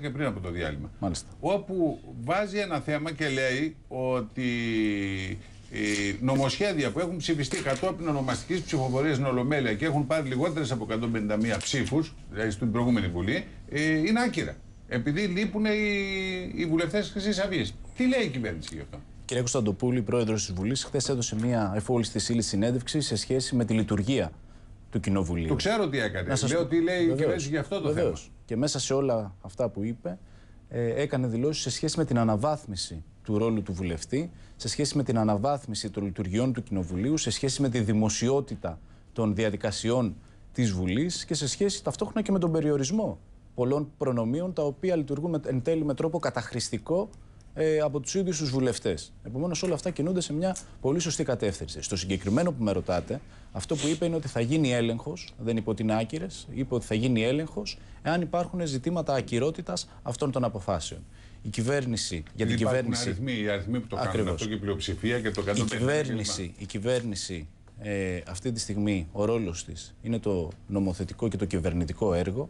και πριν από το διάλειμμα. Μάλιστα. Όπου βάζει ένα θέμα και λέει ότι οι νομοσχέδια που έχουν ψηφιστεί κατόπιν ονομαστικής ψηφοφορίας στην Ολομέλεια και έχουν πάρει λιγότερες από 151 ψήφους, δηλαδή στην προηγούμενη Βουλή, ε, είναι άκυρα. Επειδή λείπουν οι, οι βουλευτές της Χρυσής Αυγής. Τι λέει η κυβέρνηση γι' αυτό. Κύριε Κωνσταντοπούλη, πρόεδρος της Βουλής, χθες έδωσε μια εφόλη τη συνέντευξης σε σχέση με τη λειτουργία του Κοινοβουλίου. Το ξέρω τι έκανε. σας... Λέω τι λέει η και για αυτό το θέμα. Και μέσα σε όλα αυτά που είπε, ε, έκανε δηλώσεις σε σχέση με την αναβάθμιση του ρόλου του βουλευτή, σε σχέση με την αναβάθμιση των λειτουργιών του Κοινοβουλίου, σε σχέση με τη δημοσιότητα των διαδικασιών της Βουλής και σε σχέση ταυτόχρονα και με τον περιορισμό πολλών προνομίων τα οποία λειτουργούν εν τέλει με τρόπο καταχρηστικό ε, από τους ίδιους τους βουλευτές. Επομένως, όλα αυτά κινούνται σε μια πολύ σωστή κατεύθυνση. Στο συγκεκριμένο που με ρωτάτε, αυτό που είπε είναι ότι θα γίνει έλεγχος. Δεν είπε ότι είναι άκυρες, είπε ότι θα γίνει έλεγχος εάν υπάρχουν ζητήματα ακυρότητας αυτών των αποφάσεων. Η κυβέρνηση. Για την κυβέρνηση. Αριθμοί, οι αριθμοί που το ακριβώς. κάνουν αυτό και η πλειοψηφία και το κάνουν. Η κυβέρνηση, η κυβέρνηση ε, αυτή τη στιγμή, ο ρόλος της είναι το νομοθετικό και το κυβερνητικό έργο.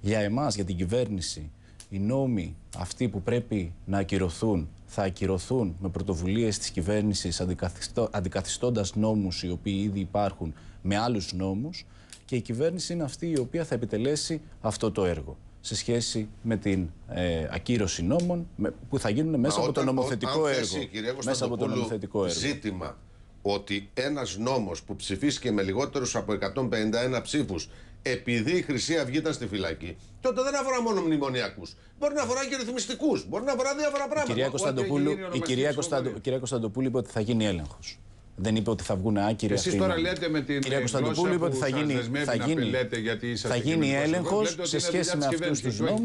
Για εμάς, για την κυβέρνηση, οι νόμοι αυτοί που πρέπει να ακυρωθούν θα ακυρωθούν με πρωτοβουλίες της κυβέρνησης αντικαθιστώντας νόμους οι οποίοι ήδη υπάρχουν με άλλους νόμους και η κυβέρνηση είναι αυτή η οποία θα επιτελέσει αυτό το έργο σε σχέση με την ε, ακύρωση νόμων που θα γίνουν μέσα από το νομοθετικό έργο. Κυρία μέσα από το νομοθετικό έργο. Ζήτημα ότι ένας νόμος που ψηφίστηκε με λιγότερους από 151 ψήφους επειδή η Χρυσή Αυγή ήταν στη φυλακή, τότε δεν αφορά μόνο μνημονιακούς. Μπορεί να αφορά και ρυθμιστικούς. Μπορεί να αφορά διάφορα πράγματα. Η κυρία Κωνσταντοπούλου, η, κυρία κυρία Κωνσταντοπούλου είπε ότι θα γίνει έλεγχος. Δεν είπε ότι θα βγουν άκυροι Εσείς Εσεί τώρα λέτε με την. Κυρία ε, Κωνσταντοπούλου είπε ότι θα γίνει, θα γίνει, γιατί θα γίνει έλεγχο σε σχέση με αυτούς τους νόμου.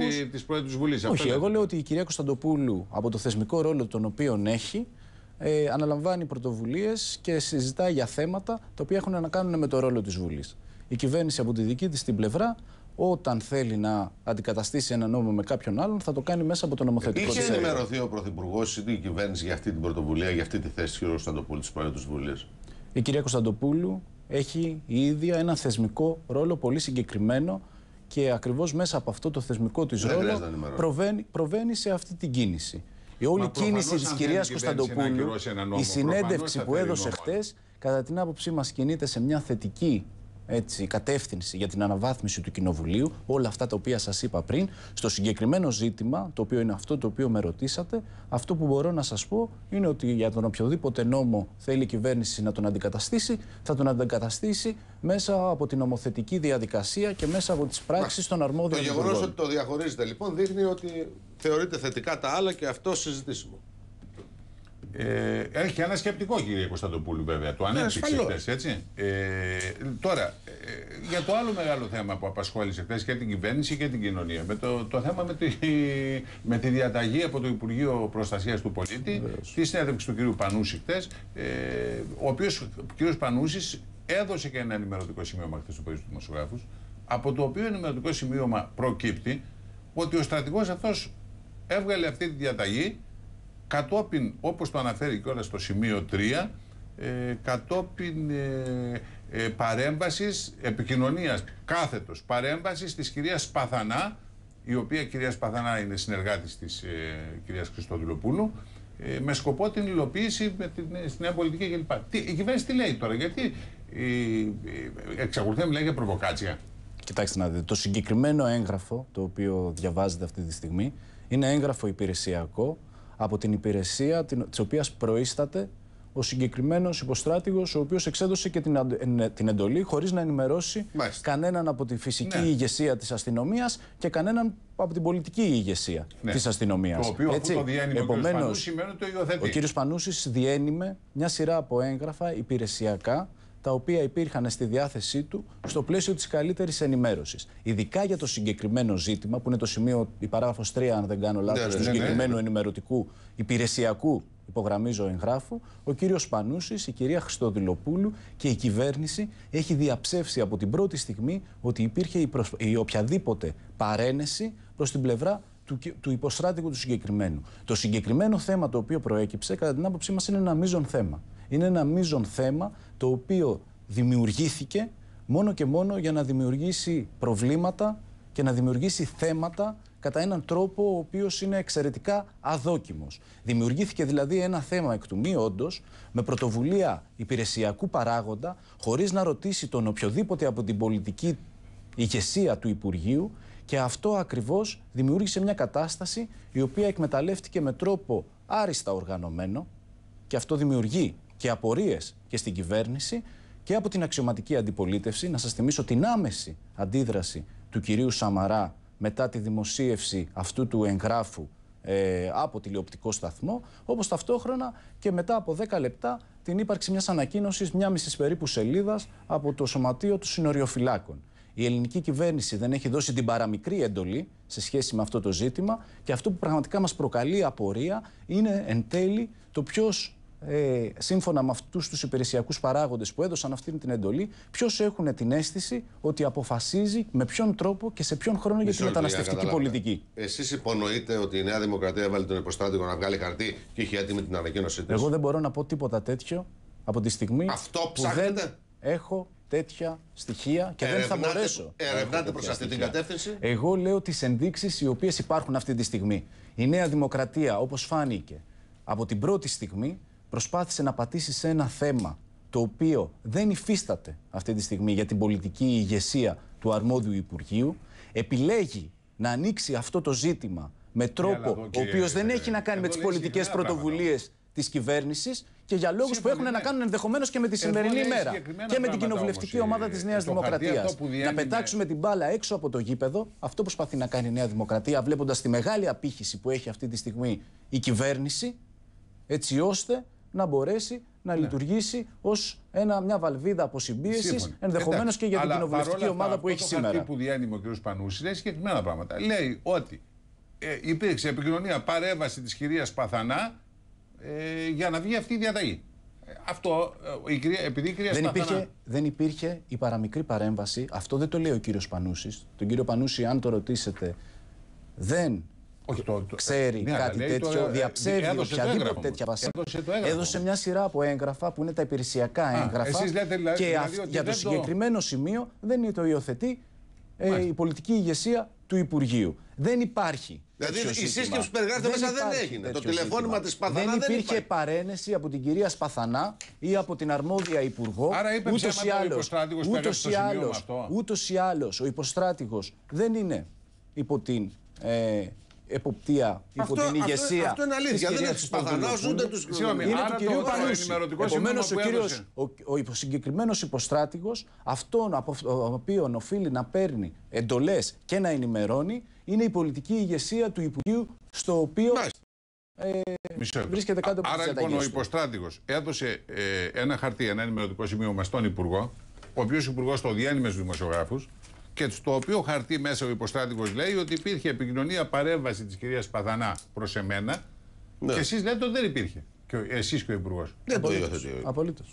Όχι, εγώ λέω ότι η κυρία Κωνσταντοπούλου από το θεσμικό ρόλο τον οποίο έχει ε, αναλαμβάνει πρωτοβουλίες και συζητάει για θέματα τα οποία έχουν να κάνουν με το ρόλο της Βουλής η κυβέρνηση από τη δική της την πλευρά όταν θέλει να αντικαταστήσει ένα νόμο με κάποιον άλλον, θα το κάνει μέσα από το νομοθετικό Είχε ενημερωθεί ο Πρωθυπουργός ή η κυβέρνηση για αυτή την πρωτοβουλία, για αυτή τη θέση του κυρία Κωνσταντοπούλου τη Προέδρου τη Βουλής. Η κυρία Κωνσταντοπούλου έχει η ίδια ένα θεσμικό ρόλο πολύ συγκεκριμένο και ακριβώς μέσα από αυτό το θεσμικό της ρόλο προβαίνει, προβαίνει σε αυτή την κίνηση. Η όλη Μα κίνηση της θεση του κ. κωνσταντοπουλου τη προεδρου βουλη η συνέντευξη που έδωσε χτες, κατά την άποψή μας, κινείται σε μια θετική έτσι, κατεύθυνση για την αναβάθμιση του Κοινοβουλίου, όλα αυτά τα οποία σας είπα πριν, στο συγκεκριμένο ζήτημα, το οποίο είναι αυτό το οποίο με ρωτήσατε, αυτό που μπορώ να σας πω είναι ότι για τον οποιοδήποτε νόμο θέλει η κυβέρνηση να τον αντικαταστήσει, θα τον αντικαταστήσει μέσα από την νομοθετική διαδικασία και μέσα από τις πράξεις των αρμόδιων Το γεγονός ότι το διαχωρίζετε λοιπόν δείχνει ότι θεωρείται θετικά τα άλλα και αυτό συζητήσιμο. Ε, έχει ένα σκεπτικό, κύριε Κωνσταντοπούλου, βέβαια. Το ναι, ανέπτυξε χθες, έτσι. Ε, τώρα, ε, για το άλλο μεγάλο θέμα που απασχόλησε χθες και την κυβέρνηση και την κοινωνία. Με το, θέμα με τη, με τη διαταγή από το Υπουργείο Προστασίας του Πολίτη, τη συνέντευξη του κύριου Πανούση χθες, ε, ο οποίος κύριος Πανούσης έδωσε και ένα ενημερωτικό σημείωμα χθες στο Πολίτη του Δημοσιογράφους, από το οποίο ενημερωτικό σημείωμα προκύπτει ότι ο στρατηγός αυτός έβγαλε αυτή τη διαταγή κατόπιν όπως το αναφέρει και όλα στο σημείο 3 ε, κατόπιν ε, ε, παρέμβασης επικοινωνίας κάθετος παρέμβασης της κυρίας Παθανά η οποία κυρίας Παθανά είναι συνεργάτης της ε, κυρίας Χριστοδουλοπούλου ε, με σκοπό την υλοποίηση με την, ε, στην νέα πολιτική κλπ. Τι, η κυβέρνηση τι λέει τώρα, γιατί ε, ε, εξακολουθεί να μιλάει για προβοκάτσια. Κοιτάξτε να δείτε, το συγκεκριμένο έγγραφο το οποίο διαβάζετε αυτή τη στιγμή είναι έγγραφο υπηρεσιακό από την υπηρεσία της οποίας προείσταται ο συγκεκριμένος υποστράτηγος, ο οποίος εξέδωσε και την, ε, ναι, εντολή χωρίς να ενημερώσει κανέναν από τη φυσική ναι. ηγεσία της αστυνομίας και κανέναν από την πολιτική ηγεσία ναι. της αστυνομίας. Το οποίο Έτσι, αφού το διένυμε επομένως, ο κ. Πανούσης, σημαίνει το υιοθετεί. Ο κ. Πανούσης διένυμε μια σειρά από έγγραφα υπηρεσιακά τα οποία υπήρχαν στη διάθεσή του στο πλαίσιο της καλύτερης ενημέρωσης. Ειδικά για το συγκεκριμένο ζήτημα, που είναι το σημείο, η παράγραφο 3, αν δεν κάνω λάθος, ναι, του ναι, ναι, συγκεκριμένου ενημερωτικού υπηρεσιακού υπογραμμίζω εγγράφου, ο κύριος Πανούσης, η κυρία Χριστοδηλοπούλου και η κυβέρνηση έχει διαψεύσει από την πρώτη στιγμή ότι υπήρχε η, προσ... οποιαδήποτε παρένεση προς την πλευρά του, του υποστράτηγου του συγκεκριμένου. Το συγκεκριμένο θέμα το οποίο προέκυψε, κατά την άποψή μας είναι ένα μείζον θέμα είναι ένα μείζον θέμα το οποίο δημιουργήθηκε μόνο και μόνο για να δημιουργήσει προβλήματα και να δημιουργήσει θέματα κατά έναν τρόπο ο οποίος είναι εξαιρετικά αδόκιμος. Δημιουργήθηκε δηλαδή ένα θέμα εκ του μη όντως, με πρωτοβουλία υπηρεσιακού παράγοντα, χωρίς να ρωτήσει τον οποιοδήποτε από την πολιτική ηγεσία του Υπουργείου και αυτό ακριβώς δημιούργησε μια κατάσταση η οποία εκμεταλλεύτηκε με τρόπο άριστα οργανωμένο και αυτό δημιουργεί και απορίες και στην κυβέρνηση και από την αξιωματική αντιπολίτευση. Να σας θυμίσω την άμεση αντίδραση του κυρίου Σαμαρά μετά τη δημοσίευση αυτού του εγγράφου ε, από τηλεοπτικό σταθμό, όπως ταυτόχρονα και μετά από 10 λεπτά την ύπαρξη μιας ανακοίνωσης μια μισής περίπου σελίδας από το Σωματείο του Συνοριοφυλάκων. Η ελληνική κυβέρνηση δεν έχει δώσει την παραμικρή εντολή σε σχέση με αυτό το ζήτημα και αυτό που πραγματικά μας προκαλεί απορία είναι εν τέλει το ποιος ε, σύμφωνα με αυτούς τους υπηρεσιακούς παράγοντες που έδωσαν αυτή την εντολή, ποιος έχουν την αίσθηση ότι αποφασίζει με ποιον τρόπο και σε ποιον χρόνο για τη μεταναστευτική πολιτική. Εσείς υπονοείτε ότι η Νέα Δημοκρατία έβαλε τον υποστράτηγο να βγάλει χαρτί και είχε έτοιμη την ανακοίνωσή τη. Εγώ δεν μπορώ να πω τίποτα τέτοιο από τη στιγμή Αυτό που δεν έχω τέτοια στοιχεία και δεν θα μπορέσω. Ερευνάτε προς αυτή την κατεύθυνση. Εγώ λέω τις ενδείξεις οι οποίες υπάρχουν αυτή τη στιγμή. Η Νέα Δημοκρατία, όπως φάνηκε από την πρώτη στιγμή, προσπάθησε να πατήσει σε ένα θέμα το οποίο δεν υφίσταται αυτή τη στιγμή για την πολιτική ηγεσία του αρμόδιου Υπουργείου, επιλέγει να ανοίξει αυτό το ζήτημα με τρόπο ο οποίος δεν έχει να κάνει με τις πολιτικές πρωτοβουλίες της κυβέρνησης και για λόγους που έχουν να κάνουν ενδεχομένως και με τη σημερινή μέρα και με την κοινοβουλευτική ομάδα της Νέας Δημοκρατία. Να πετάξουμε την μπάλα έξω από το γήπεδο, αυτό προσπαθεί να κάνει η Νέα Δημοκρατία, βλέποντας τη μεγάλη απήχηση που έχει αυτή τη στιγμή η κυβέρνηση, έτσι ώστε να μπορέσει να ναι. λειτουργήσει ως μια βαλβίδα αποσυμπίεσης, ενδεχομένως και για την κοινοβουλευτική ομάδα που έχει το σήμερα. Αυτό που διένυμε ο κ. Πανούση λέει συγκεκριμένα πράγματα. Λέει ότι ε, υπήρξε επικοινωνία παρέμβαση της κυρίας Παθανά ε, για να βγει αυτή η διαταγή. Ε, αυτό, ε, η κυρία, επειδή η κυρία δεν υπήρχε, δεν υπήρχε η παραμικρή παρέμβαση. Αυτό δεν το λέει ο κύριος Πανούσης. Τον κύριο Πανούση, αν το ρωτήσετε, δεν όχι, το, το, ξέρει ναι, κάτι λέει, τέτοιο, ε, το, διαψεύδει έδωσε οποιαδήποτε τέτοια βασίλεια. Έδωσε, μια σειρά από έγγραφα που είναι τα υπηρεσιακά έγγραφα. και δηλαδή για το συγκεκριμένο σημείο δεν είναι το υιοθετεί η πολιτική ηγεσία του Υπουργείου. Δεν υπάρχει. Δηλαδή η σύσκεψη που περιγράφεται μέσα δεν έγινε. Το τηλεφώνημα της Παθανά δεν, δεν υπήρχε παρένεση από την κυρία Σπαθανά ή από την αρμόδια υπουργό. Άρα είπε ή ο υποστρατηγο ή ο υποστράτηγος δεν είναι υπό την ε, εποπτεία υπό αυτό, την ηγεσία. Αυτό, αυτό είναι αλήθεια. Δεν έχει του ούτε τους Συγγνώμη, είναι του κυρίου Επομένω, ο, κύριος, ο, ο συγκεκριμένος υποστράτηγος, αυτόν από τον οποίο οφείλει να παίρνει εντολές και να ενημερώνει, είναι η πολιτική ηγεσία του Υπουργείου, στο οποίο ε, βρίσκεται κάτω από Άρα λοιπόν ο υποστράτηγος έδωσε ε, ένα χαρτί, ένα ενημερωτικό σημείο μας στον Υπουργό, ο οποίος Υπουργός το διένυμε στους δημοσιογράφους, και στο οποίο χαρτί μέσα ο υποστάτηγο λέει ότι υπήρχε επικοινωνία παρέμβαση της κυρίας Παθανά προς εμένα. Ναι. Και εσείς λέτε ότι δεν υπήρχε. Και εσείς και ο Υπουργός. Δεν το υιοθετεί. Απολύτω.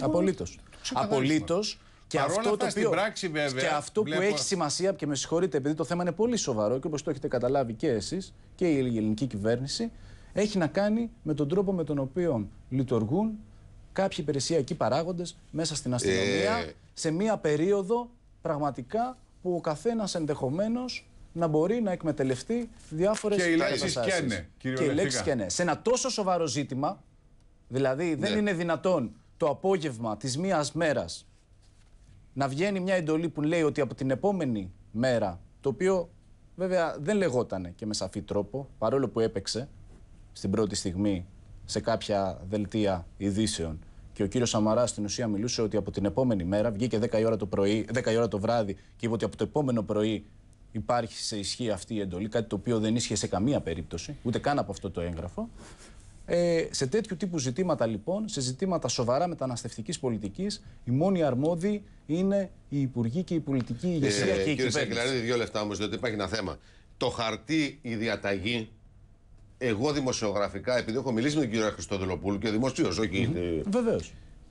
Απολύτω. Απολύτω. Και Παρόλα αυτό, το οποίο, πράξη, βέβαια, και αυτό που έχει σημασία και με συγχωρείτε, επειδή το θέμα είναι πολύ σοβαρό και όπως το έχετε καταλάβει και εσείς και η ελληνική κυβέρνηση, έχει να κάνει με τον τρόπο με τον οποίο λειτουργούν κάποιοι υπηρεσιακοί παράγοντες μέσα στην αστυνομία ε. σε μία περίοδο πραγματικά που ο καθένας ενδεχομένως να μπορεί να εκμεταλλευτεί διάφορες καταστάσει. Και οι λέξεις και ναι, και ναι. Σε ένα τόσο σοβαρό ζήτημα, δηλαδή δεν ναι. είναι δυνατόν το απόγευμα της μίας μέρας να βγαίνει μια εντολή που λέει ότι από την επόμενη μέρα, το οποίο βέβαια δεν λεγότανε και με σαφή τρόπο, παρόλο που έπαιξε στην πρώτη στιγμή σε κάποια δελτία ειδήσεων και ο κύριος Σαμαρά στην ουσία μιλούσε ότι από την επόμενη μέρα, βγήκε 10 ώρα το, πρωί, 10 ώρα το βράδυ και είπε ότι από το επόμενο πρωί υπάρχει σε ισχύ αυτή η εντολή, κάτι το οποίο δεν ίσχυε σε καμία περίπτωση, ούτε καν από αυτό το έγγραφο. Ε, σε τέτοιου τύπου ζητήματα λοιπόν, σε ζητήματα σοβαρά μεταναστευτικής πολιτικής, η μόνη αρμόδιοι είναι η υπουργοί και η πολιτική ηγεσία ε, και η κυβέρνηση. Κύριε Σακελαρίδη, δύο λεφτά όμως, διότι υπάρχει ένα θέμα. Το χαρτί, η διαταγή εγώ δημοσιογραφικά, επειδή έχω μιλήσει με τον κύριο Χριστοδουλοπούλου και δημοσίως, όχι. Mm-hmm. Βεβαίω.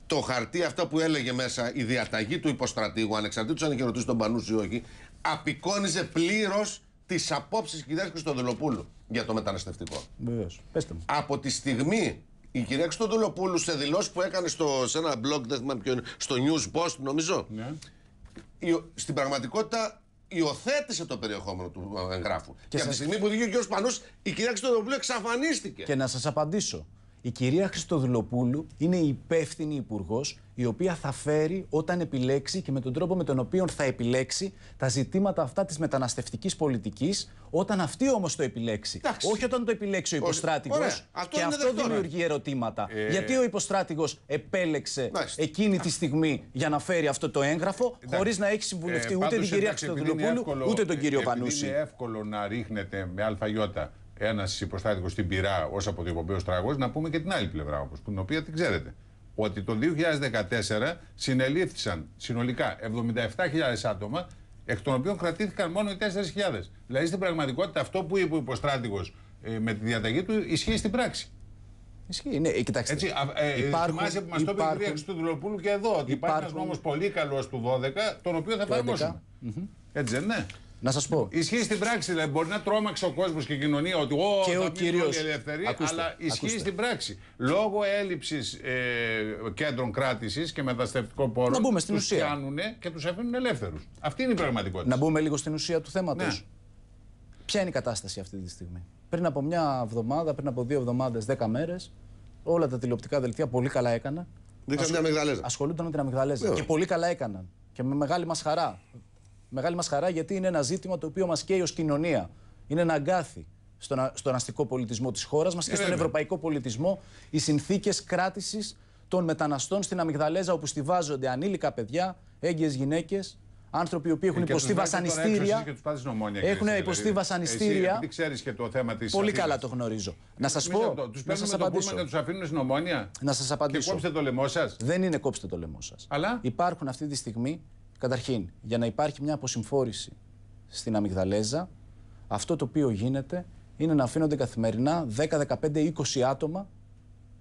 Το χαρτί, αυτό που έλεγε μέσα, η διαταγή του υποστρατήγου, ανεξαρτήτως αν είχε ρωτήσει τον Πανούση ή όχι, απεικόνιζε πλήρως τις απόψεις της κυρίας Χριστοδουλοπούλου για το μεταναστευτικό. Βεβαίως. Πετε μου. Από τη στιγμή η κυρία Χριστοδουλοπούλου σε δηλώσεις που έκανε στο, σε ένα blog, στο News Post, νομίζω. Ναι. στην πραγματικότητα υιοθέτησε το περιεχόμενο του εγγράφου. Και, και από τη στιγμή που βγήκε ο κ. Πανούς, η κυρία διπλό εξαφανίστηκε. Και να σας απαντήσω. Η κυρία Χριστοδουλοπούλου είναι η υπεύθυνη υπουργός, η οποία θα φέρει όταν επιλέξει και με τον τρόπο με τον οποίο θα επιλέξει τα ζητήματα αυτά της μεταναστευτικής πολιτικής, όταν αυτή όμως το επιλέξει. Όχι όταν το επιλέξει ο υποστράτηγο. Και αυτό δημιουργεί ερωτήματα. Ε... Γιατί ο υποστράτηγος επέλεξε εκείνη τη στιγμή για να φέρει αυτό το έγγραφο, χωρίς να έχει συμβουλευτεί ε, ούτε την κυρία Χριστοδουλοπούλου ούτε τον κύριο ε, Πανούση. Είναι εύκολο να ρίχνετε με αλφαγιώτα ένα υποστράτηγος στην πυρά ως αποδιοπομπέο τραγός, να πούμε και την άλλη πλευρά όμως, την οποία την ξέρετε. Ότι το 2014 συνελήφθησαν συνολικά 77.000 άτομα, εκ των οποίων κρατήθηκαν μόνο οι 4.000. Δηλαδή στην πραγματικότητα αυτό που είπε ο υποστράτηγος ε, με τη διαταγή του ισχύει στην πράξη. Ισχύει, ναι, ε, κοιτάξτε. Έτσι, ε, ε, υπάρχουν, θυμάσαι που μας το είπε η κυρία Χρυστοδουλοπούλου και εδώ, ότι υπάρχει ένας νόμος πολύ καλός του 12, τον οποίο θα εφαρμοσουμε Έτσι δεν είναι. Να σας πω. Ισχύει στην πράξη, δηλαδή. Μπορεί να τρόμαξε ο κόσμος και η κοινωνία ότι ο, και θα ο κύριος... ελευθερία, αλλά ισχύει ακούστε. στην πράξη. Λόγω έλλειψης ε, κέντρων κράτησης και μεταστευτικών πόρων. Να τους και τους αφήνουν ελεύθερους. Αυτή είναι η πραγματικότητα. Να μπούμε λίγο στην ουσία του θέματος. Ναι. Ποια είναι η κατάσταση αυτή τη στιγμή. Πριν από μια εβδομάδα, πριν από δύο εβδομάδες, δέκα μέρες, όλα τα τηλεοπτικά δελτία πολύ καλά έκαναν. Ασχολούνταν με την αμυγδαλέζα. Ναι. Και πολύ καλά έκαναν. Και με μεγάλη μας χαρά μεγάλη μας χαρά, γιατί είναι ένα ζήτημα το οποίο μας καίει ως κοινωνία. Είναι ένα αγκάθι στον, στον αστικό πολιτισμό της χώρας μας ε, και στον ευρωπαϊκό πολιτισμό οι συνθήκες κράτησης των μεταναστών στην Αμυγδαλέζα, όπου στηβάζονται ανήλικα παιδιά, έγκυες γυναίκες, άνθρωποι οι οποίοι έχουν υποστεί βασανιστήρια. Έχουν υποστεί βασανιστήρια. Δεν ξέρεις και το θέμα της. Πολύ καλά το γνωρίζω. Να ε, σας πω. Του παίρνουν να να τους αφήνουν στην ομόνια. Να σας απαντήσω. Και κόψτε το λαιμό σας. Δεν είναι κόψτε το λαιμό σας. Αλλά. Υπάρχουν αυτή τη στιγμή Καταρχήν, για να υπάρχει μια αποσυμφόρηση στην αμυγδαλέζα, αυτό το οποίο γίνεται είναι να αφήνονται καθημερινά 10, 15, 20 άτομα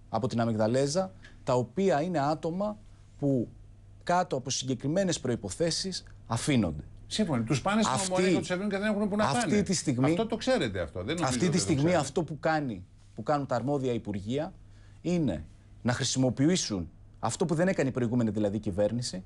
από την αμυγδαλέζα, τα οποία είναι άτομα που κάτω από συγκεκριμένες προποθέσει αφήνονται. Σύμφωνοι. Τους πάνε στην αυτή, ομορφή και αφήνουν και δεν έχουν που να αυτή Τη στιγμή, αυτό το ξέρετε αυτό. Δεν αυτή τη στιγμή αυτό που, κάνει, που κάνουν τα αρμόδια υπουργεία είναι να χρησιμοποιήσουν αυτό που δεν έκανε η προηγούμενη δηλαδή κυβέρνηση,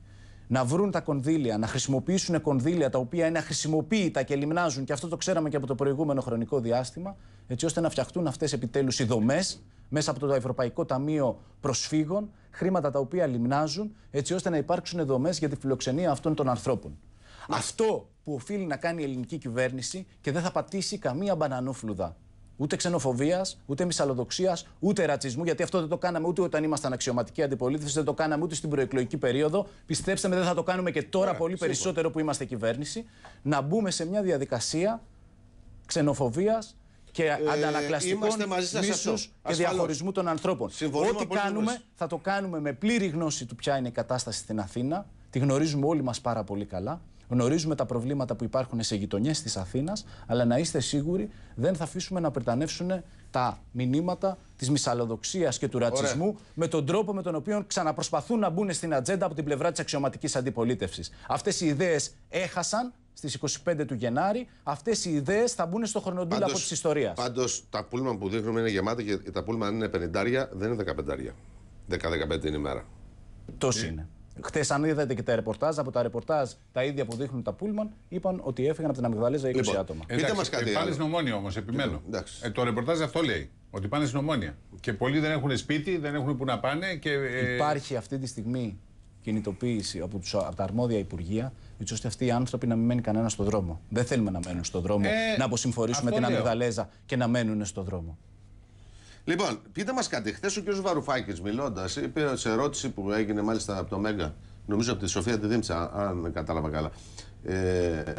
να βρουν τα κονδύλια, να χρησιμοποιήσουν κονδύλια τα οποία είναι αχρησιμοποίητα και λιμνάζουν, και αυτό το ξέραμε και από το προηγούμενο χρονικό διάστημα, έτσι ώστε να φτιαχτούν αυτές επιτέλους οι δομές μέσα από το Ευρωπαϊκό Ταμείο Προσφύγων, χρήματα τα οποία λιμνάζουν, έτσι ώστε να υπάρξουν δομές για τη φιλοξενία αυτών των ανθρώπων. Ναι. Αυτό που οφείλει να κάνει η ελληνική κυβέρνηση και δεν θα πατήσει καμία μπανανούφλουδα. Ούτε ξενοφοβίας, ούτε μυσαλλοδοξίας, ούτε ρατσισμού, γιατί αυτό δεν το κάναμε ούτε όταν ήμασταν αξιωματική αντιπολίτευσης, δεν το κάναμε ούτε στην προεκλογική περίοδο. Πιστέψτε με, δεν θα το κάνουμε και τώρα πολύ περισσότερο που είμαστε κυβέρνηση. Να μπούμε σε μια διαδικασία ξενοφοβίας και ε, αντανακλαστικών μίσου και διαχωρισμού των ανθρώπων. Ό,τι κάνουμε θα το κάνουμε με πλήρη γνώση του ποια είναι η κατάσταση στην Αθήνα. Τη γνωρίζουμε όλοι μας πάρα πολύ καλά. Γνωρίζουμε τα προβλήματα που υπάρχουν σε γειτονιές της Αθήνας, αλλά να είστε σίγουροι δεν θα αφήσουμε να πρετανεύσουν τα μηνύματα της μυσαλλοδοξίας και του ρατσισμού με τον τρόπο με τον οποίο ξαναπροσπαθούν να μπουν στην ατζέντα από την πλευρά της αξιωματικής αντιπολίτευσης. Αυτές οι ιδέες έχασαν στις 25 του Γενάρη. Αυτές οι ιδέες θα μπουν στο από τη ιστορία. Πάντως, τα πούλμα που δείχνουμε είναι γεμάτα και τα πούλμαν είναι 50, δεν είναι 15. 10-15 είναι η Τόσο είναι. Χθες, αν είδατε και τα ρεπορτάζ, από τα ρεπορτάζ τα ίδια που δείχνουν τα Πούλμαν, είπαν ότι έφυγαν από την Αμυγδαλέζα 20 λοιπόν, άτομα. Εντάξει, Πείτε μας κάτι. Ε, πάνε στην ομόνια όμως, επιμένω. Λοιπόν, ε, το ρεπορτάζ αυτό λέει. Ότι πάνε στην ομόνια. Και πολλοί δεν έχουν σπίτι, δεν έχουν που να πάνε. Και, ε, Υπάρχει αυτή τη στιγμή κινητοποίηση από, τους, τα αρμόδια υπουργεία, έτσι ώστε αυτοί οι άνθρωποι να μην μένει κανένας στον δρόμο. Δεν θέλουμε να μένουν στον δρόμο, να αποσυμφορήσουμε την Αμυγδαλέζα και να μένουν στον δρόμο. Λοιπόν, πείτε μας κάτι. Χθες ο κ. Βαρουφάκης, μιλώντας, είπε σε ερώτηση που έγινε μάλιστα από το Μέγκα, νομίζω από τη Σοφία τη Δήμψα, αν κατάλαβα καλά. Ε,